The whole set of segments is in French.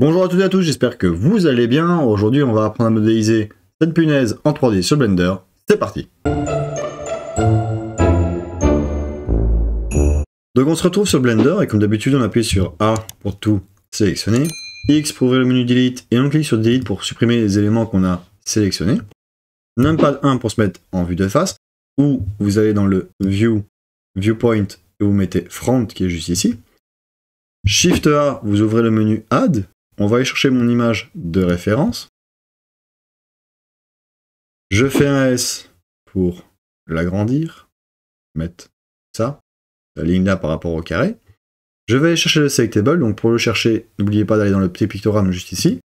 Bonjour à toutes et à tous, j'espère que vous allez bien. Aujourd'hui, on va apprendre à modéliser cette punaise en 3D sur Blender. C'est parti Donc on se retrouve sur Blender et comme d'habitude, on appuie sur A pour tout sélectionner, X pour ouvrir le menu Delete et on clique sur Delete pour supprimer les éléments qu'on a sélectionnés, Numpad 1 pour se mettre en vue de face, ou vous allez dans le View, Viewpoint et vous mettez Front qui est juste ici, Shift A, vous ouvrez le menu Add on va aller chercher mon image de référence. Je fais un S pour l'agrandir, mettre ça, la ligne là par rapport au carré. Je vais aller chercher le selectable, donc pour le chercher, n'oubliez pas d'aller dans le petit pictogramme juste ici.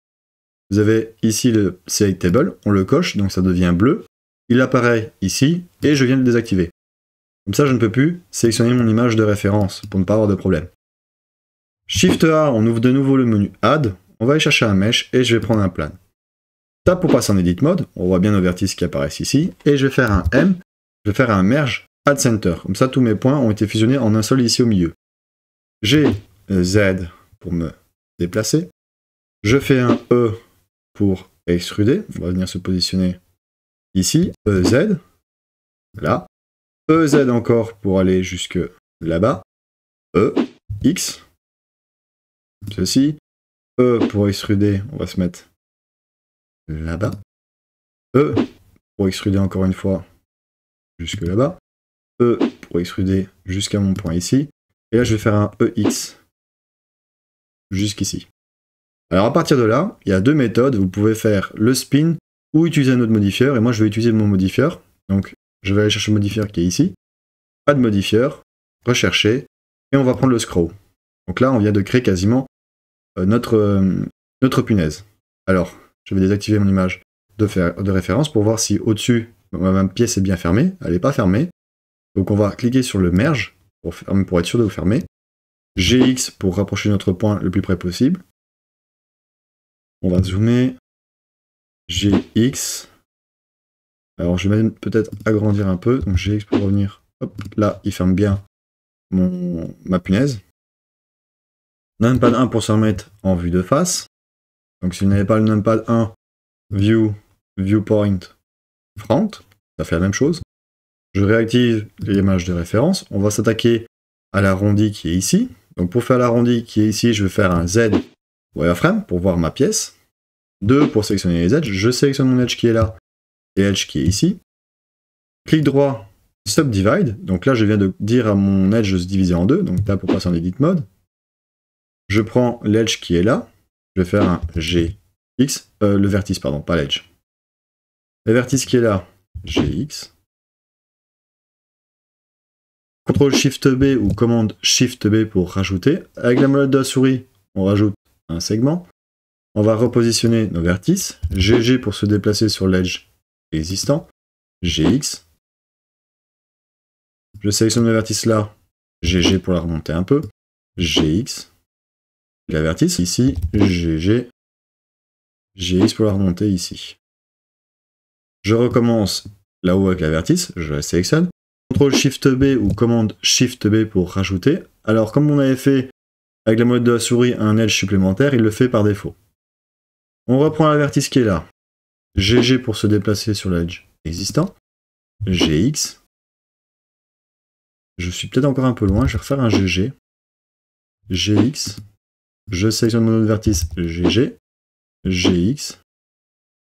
Vous avez ici le selectable, on le coche, donc ça devient bleu. Il apparaît ici, et je viens de le désactiver. Comme ça, je ne peux plus sélectionner mon image de référence pour ne pas avoir de problème. Shift A, on ouvre de nouveau le menu Add, on va aller chercher un mesh et je vais prendre un plan. Tape pour passer en edit mode, on voit bien nos vertices qui apparaissent ici, et je vais faire un M, je vais faire un merge Add Center, comme ça tous mes points ont été fusionnés en un seul ici au milieu. J'ai euh, Z pour me déplacer, je fais un E pour extruder, on va venir se positionner ici, EZ, là, EZ encore pour aller jusque là-bas, E, X, ceci. E pour extruder, on va se mettre là-bas. E pour extruder encore une fois jusque là-bas. E pour extruder jusqu'à mon point ici. Et là, je vais faire un EX jusqu'ici. Alors à partir de là, il y a deux méthodes. Vous pouvez faire le spin ou utiliser un autre modifieur. Et moi, je vais utiliser mon modifieur. Donc, je vais aller chercher le modifieur qui est ici. Pas de modifieur, rechercher. Et on va prendre le scroll. Donc là, on vient de créer quasiment euh, notre, euh, notre punaise. Alors, je vais désactiver mon image de, référence pour voir si au-dessus, ma pièce est bien fermée. Elle n'est pas fermée. Donc on va cliquer sur le merge pour, être sûr de vous fermer. GX pour rapprocher notre point le plus près possible. On va zoomer. GX. Alors je vais peut-être agrandir un peu. Donc GX pour revenir. Hop, là, il ferme bien ma punaise. Numpad 1 pour se remettre en vue de face. Donc si vous n'avez pas le numpad 1, view, viewpoint, front, ça fait la même chose. Je réactive l'image de référence. On va s'attaquer à l'arrondi qui est ici. Donc pour faire l'arrondi qui est ici, je vais faire un Z wireframe pour voir ma pièce. 2 pour sélectionner les edges. Je sélectionne mon edge qui est là et edge qui est ici. Clic droit, subdivide. Donc là, je viens de dire à mon edge de se diviser en deux. Donc là, pour passer en edit mode, je prends l'edge qui est là. Je vais faire un gx. Euh, le vertice, pardon, pas l'edge. Le vertice qui est là, gx. CTRL SHIFT B ou commande SHIFT B pour rajouter. Avec la molette de la souris, on rajoute un segment. On va repositionner nos vertices. GG pour se déplacer sur l'edge existant. GX. Je sélectionne le vertice là. GG pour la remonter un peu. GX vertice, ici, GG, GX pour la remonter ici. Je recommence là-haut avec la vertice, je la sélectionne. CTRL SHIFT B ou commande SHIFT B pour rajouter. Alors comme on avait fait avec la mode de la souris un edge supplémentaire, il le fait par défaut. On reprend la vertice qui est là. GG pour se déplacer sur l'edge existant. GX. Je suis peut-être encore un peu loin, je vais refaire un GG. GX. Je sélectionne mon autre vertice GG, GX.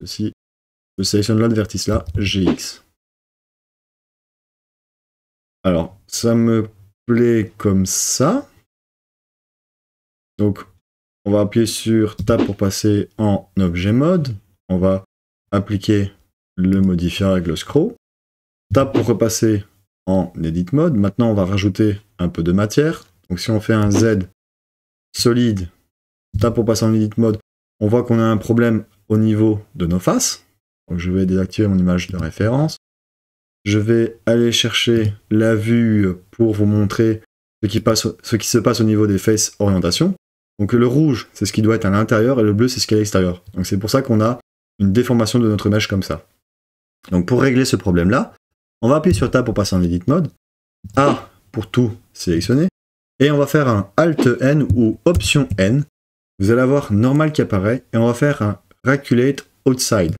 Je sélectionne l'autre vertice là, GX. Alors, ça me plaît comme ça. Donc, on va appuyer sur Tab pour passer en objet mode. On va appliquer le modifier avec le scroll. Tab pour repasser en edit mode. Maintenant, on va rajouter un peu de matière. Donc, si on fait un Z solide Tap pour passer en edit mode, on voit qu'on a un problème au niveau de nos faces. je vais désactiver mon image de référence. Je vais aller chercher la vue pour vous montrer ce qui, se passe au niveau des faces orientation. Donc le rouge, c'est ce qui doit être à l'intérieur et le bleu, c'est ce qui est à l'extérieur. Donc c'est pour ça qu'on a une déformation de notre mèche comme ça. Donc pour régler ce problème-là, on va appuyer sur Tab pour passer en Edit Mode, A pour tout sélectionner, et on va faire un Alt N ou Option N vous allez avoir normal qui apparaît et on va faire un Reculate Outside.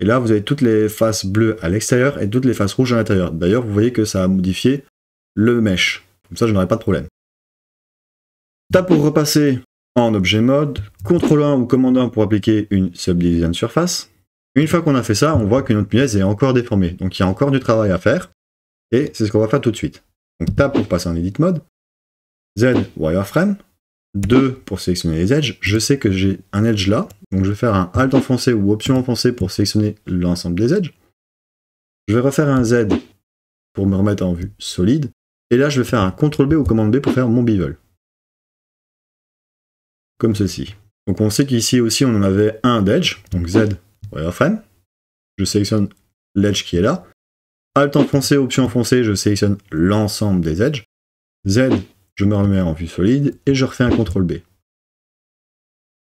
Et là, vous avez toutes les faces bleues à l'extérieur et toutes les faces rouges à l'intérieur. D'ailleurs, vous voyez que ça a modifié le mesh. Comme ça, je n'aurai pas de problème. Tape pour repasser en objet mode, CTRL 1 ou commande 1 pour appliquer une subdivision de surface. Une fois qu'on a fait ça, on voit que notre pièce est encore déformée. Donc il y a encore du travail à faire. Et c'est ce qu'on va faire tout de suite. Donc tape pour passer en edit mode. Z wireframe. 2 pour sélectionner les edges. Je sais que j'ai un edge là, donc je vais faire un Alt enfoncé ou Option enfoncé pour sélectionner l'ensemble des edges. Je vais refaire un Z pour me remettre en vue solide. Et là, je vais faire un CTRL B ou commande B pour faire mon bevel. Comme ceci. Donc on sait qu'ici aussi, on en avait un d'edge, donc Z, wireframe. Je sélectionne l'edge qui est là. Alt enfoncé, option enfoncé, je sélectionne l'ensemble des edges. Z je me remets en vue solide et je refais un CTRL B.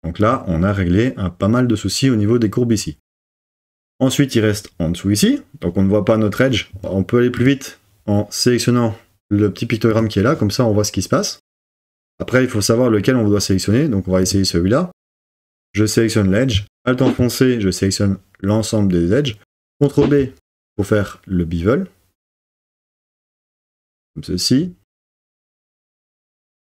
Donc là, on a réglé un pas mal de soucis au niveau des courbes ici. Ensuite, il reste en dessous ici, donc on ne voit pas notre edge. On peut aller plus vite en sélectionnant le petit pictogramme qui est là, comme ça on voit ce qui se passe. Après, il faut savoir lequel on doit sélectionner, donc on va essayer celui-là. Je sélectionne l'edge, Alt enfoncé, je sélectionne l'ensemble des edges. CTRL B pour faire le bevel, comme ceci.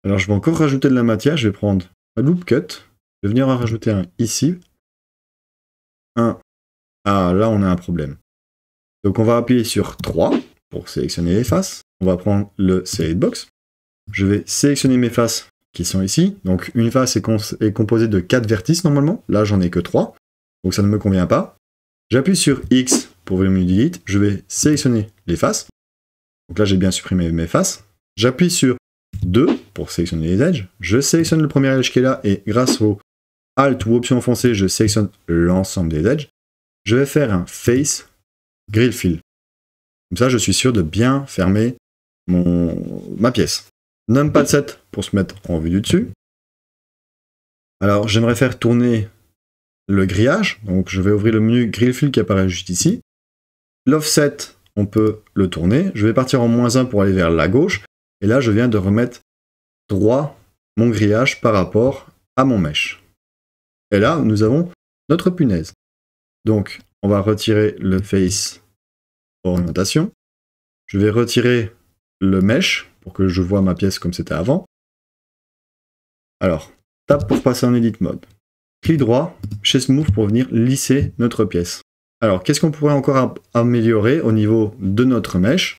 Alors je vais encore rajouter de la matière, je vais prendre un loop cut, je vais venir en rajouter un ici. Un. Ah là on a un problème. Donc on va appuyer sur 3 pour sélectionner les faces. On va prendre le Select Box. Je vais sélectionner mes faces qui sont ici. Donc une face est, composée de 4 vertices normalement. Là j'en ai que 3. Donc ça ne me convient pas. J'appuie sur X pour volume delete. Je vais sélectionner les faces. Donc là j'ai bien supprimé mes faces. J'appuie sur 2 pour sélectionner les edges. Je sélectionne le premier edge qui est là et grâce au Alt ou option foncée, je sélectionne l'ensemble des edges. Je vais faire un face grill fill. Comme ça, je suis sûr de bien fermer mon, ma pièce. Numpad set pour se mettre en vue du dessus. Alors, j'aimerais faire tourner le grillage. Donc, je vais ouvrir le menu grill fill qui apparaît juste ici. L'offset, on peut le tourner. Je vais partir en moins 1 pour aller vers la gauche. Et là, je viens de remettre droit mon grillage par rapport à mon mèche. Et là, nous avons notre punaise. Donc, on va retirer le face orientation. Je vais retirer le mesh pour que je vois ma pièce comme c'était avant. Alors, tape pour passer en edit mode. Clic droit chez Smooth pour venir lisser notre pièce. Alors, qu'est-ce qu'on pourrait encore améliorer au niveau de notre mèche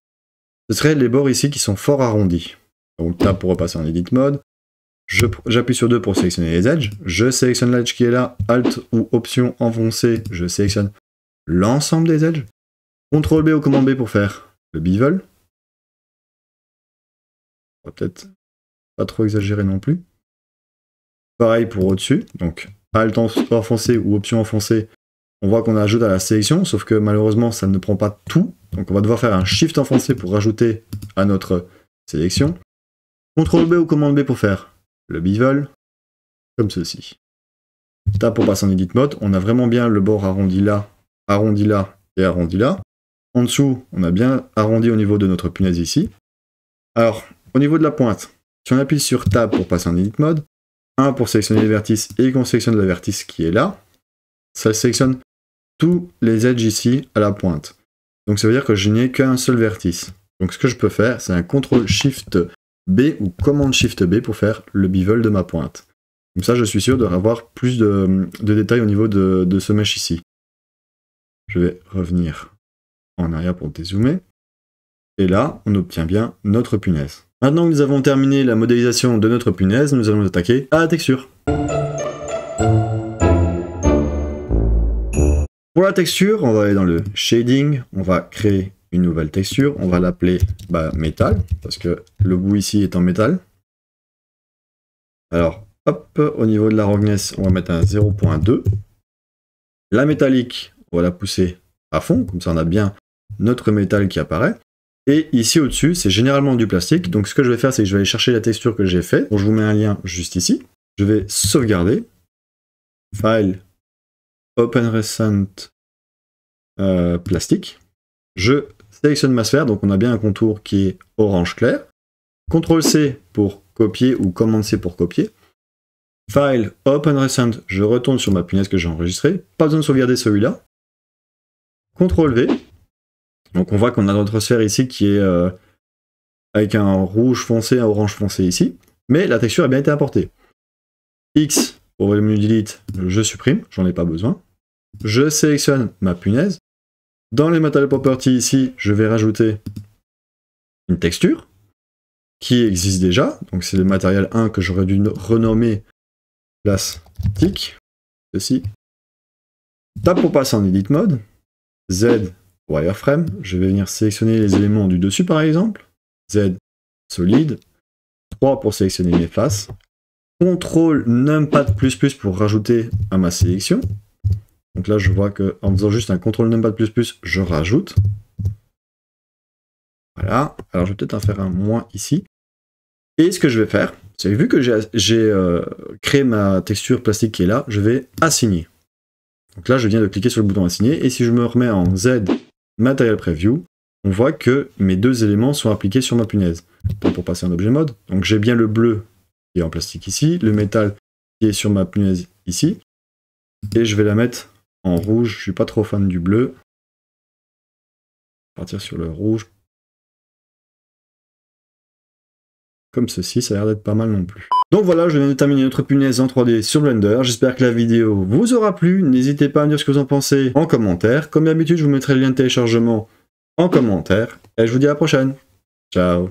ce serait les bords ici qui sont fort arrondis. Donc tab pour repasser en edit mode. J'appuie sur 2 pour sélectionner les edges. Je sélectionne l'edge qui est là, Alt ou Option enfoncée, je sélectionne l'ensemble des edges. CTRL B ou Command B pour faire le bevel. peut-être pas trop exagérer non plus. Pareil pour au-dessus, donc Alt enfoncé ou Option enfoncée on voit qu'on ajoute à la sélection, sauf que malheureusement, ça ne prend pas tout. Donc on va devoir faire un Shift en français pour rajouter à notre sélection. CTRL B ou commande B pour faire le bevel, comme ceci. Tab pour passer en edit mode, on a vraiment bien le bord arrondi là, arrondi là et arrondi là. En dessous, on a bien arrondi au niveau de notre punaise ici. Alors, au niveau de la pointe, si on appuie sur Tab pour passer en edit mode, 1 pour sélectionner les vertices et qu'on sélectionne la vertice qui est là, ça sélectionne tous les edges ici à la pointe. Donc ça veut dire que je n'ai qu'un seul vertice. Donc ce que je peux faire, c'est un CTRL SHIFT B ou CMD SHIFT B pour faire le bevel de ma pointe. Comme ça, je suis sûr de avoir plus de, détails au niveau de, de, ce mesh ici. Je vais revenir en arrière pour dézoomer. Et là, on obtient bien notre punaise. Maintenant que nous avons terminé la modélisation de notre punaise, nous allons attaquer à la texture. Pour la texture, on va aller dans le shading, on va créer une nouvelle texture, on va l'appeler bah, métal, parce que le bout ici est en métal. Alors, hop, au niveau de la rogness, on va mettre un 0.2. La métallique, on va la pousser à fond, comme ça on a bien notre métal qui apparaît. Et ici au-dessus, c'est généralement du plastique. Donc ce que je vais faire, c'est que je vais aller chercher la texture que j'ai faite. je vous mets un lien juste ici. Je vais sauvegarder. File, Open Recent euh, plastique. Je sélectionne ma sphère, donc on a bien un contour qui est orange clair. CTRL C pour copier ou commande C pour copier. File, Open je retourne sur ma punaise que j'ai enregistrée. Pas besoin de sauvegarder celui-là. CTRL V. Donc on voit qu'on a notre sphère ici qui est euh, avec un rouge foncé, un orange foncé ici. Mais la texture a bien été apportée. X, pour le menu delete, je supprime, j'en ai pas besoin je sélectionne ma punaise. Dans les Material Properties ici, je vais rajouter une texture qui existe déjà. Donc c'est le matériel 1 que j'aurais dû renommer place tic. Ceci. Tape pour passer en edit mode. Z wireframe. Je vais venir sélectionner les éléments du dessus par exemple. Z solide. 3 pour sélectionner mes faces. CTRL numpad++ pour rajouter à ma sélection. Donc là, je vois que faisant juste un contrôle numpad++, je rajoute. Voilà. Alors, je vais peut-être en faire un moins ici. Et ce que je vais faire, c'est vu que j'ai euh, créé ma texture plastique qui est là, je vais assigner. Donc là, je viens de cliquer sur le bouton assigner. Et si je me remets en Z, Material Preview, on voit que mes deux éléments sont appliqués sur ma punaise. Pour passer en objet mode. Donc j'ai bien le bleu qui est en plastique ici, le métal qui est sur ma punaise ici. Et je vais la mettre rouge, je suis pas trop fan du bleu. Partir sur le rouge. Comme ceci, ça a l'air d'être pas mal non plus. Donc voilà, je viens de terminer notre punaise en 3D sur Blender. J'espère que la vidéo vous aura plu. N'hésitez pas à me dire ce que vous en pensez en commentaire. Comme d'habitude, je vous mettrai le lien de téléchargement en commentaire. Et je vous dis à la prochaine. Ciao